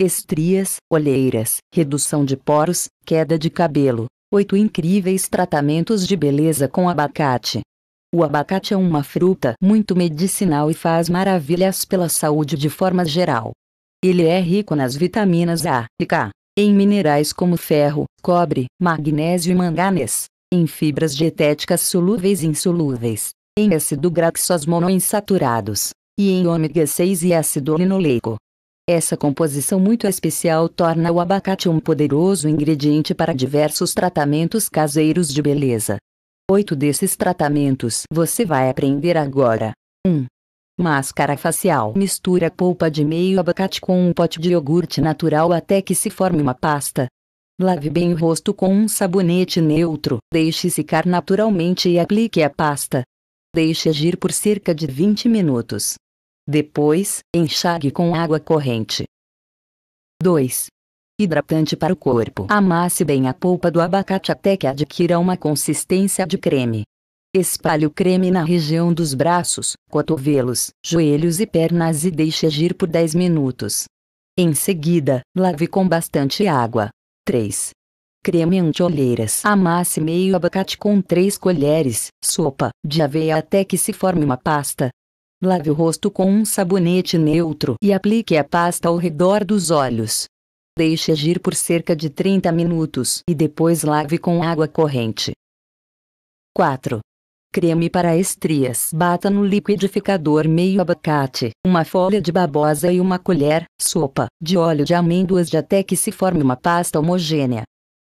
estrias, olheiras, redução de poros, queda de cabelo. 8 incríveis tratamentos de beleza com abacate. O abacate é uma fruta muito medicinal e faz maravilhas pela saúde de forma geral. Ele é rico nas vitaminas A e K, em minerais como ferro, cobre, magnésio e manganês, em fibras dietéticas solúveis e insolúveis, em ácido graxos monoinsaturados, e em ômega 6 e ácido linoleico. Essa composição muito especial torna o abacate um poderoso ingrediente para diversos tratamentos caseiros de beleza. Oito desses tratamentos você vai aprender agora. 1. Um, máscara facial. Mistura polpa de meio abacate com um pote de iogurte natural até que se forme uma pasta. Lave bem o rosto com um sabonete neutro, deixe secar naturalmente e aplique a pasta. Deixe agir por cerca de 20 minutos. Depois, enxague com água corrente. 2. Hidratante para o corpo. Amasse bem a polpa do abacate até que adquira uma consistência de creme. Espalhe o creme na região dos braços, cotovelos, joelhos e pernas e deixe agir por 10 minutos. Em seguida, lave com bastante água. 3. Creme anti-olheiras. Amasse meio abacate com 3 colheres, sopa, de aveia até que se forme uma pasta, Lave o rosto com um sabonete neutro e aplique a pasta ao redor dos olhos. Deixe agir por cerca de 30 minutos e depois lave com água corrente. 4. Creme para estrias. Bata no liquidificador meio abacate, uma folha de babosa e uma colher, sopa, de óleo de amêndoas de até que se forme uma pasta homogênea.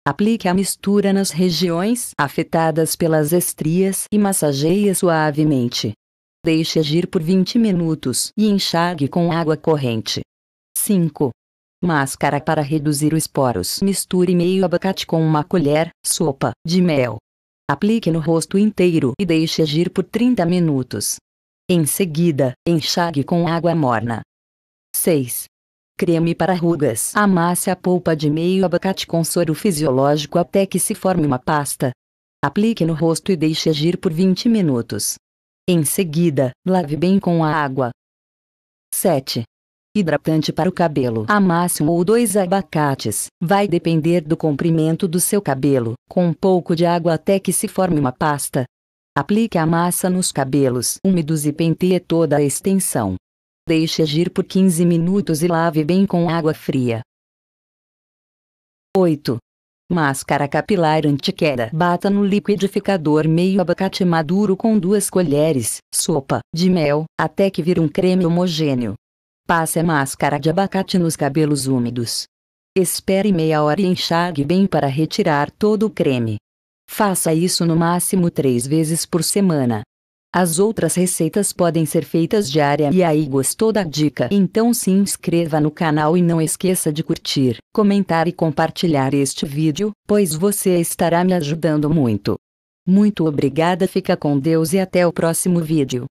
Aplique a mistura nas regiões afetadas pelas estrias e massageie suavemente. Deixe agir por 20 minutos e enxague com água corrente. 5. Máscara para reduzir os poros. Misture meio abacate com uma colher, sopa, de mel. Aplique no rosto inteiro e deixe agir por 30 minutos. Em seguida, enxague com água morna. 6. Creme para rugas. Amasse a polpa de meio abacate com soro fisiológico até que se forme uma pasta. Aplique no rosto e deixe agir por 20 minutos. Em seguida, lave bem com a água. 7. Hidratante para o cabelo. Amasse um ou dois abacates, vai depender do comprimento do seu cabelo, com um pouco de água até que se forme uma pasta. Aplique a massa nos cabelos úmidos e penteie toda a extensão. Deixe agir por 15 minutos e lave bem com água fria. 8. Máscara capilar antiqueda: Bata no liquidificador meio abacate maduro com duas colheres, sopa, de mel, até que vira um creme homogêneo. Passe a máscara de abacate nos cabelos úmidos. Espere meia hora e enxague bem para retirar todo o creme. Faça isso no máximo três vezes por semana. As outras receitas podem ser feitas diária e aí gostou da dica? Então se inscreva no canal e não esqueça de curtir, comentar e compartilhar este vídeo, pois você estará me ajudando muito. Muito obrigada fica com Deus e até o próximo vídeo.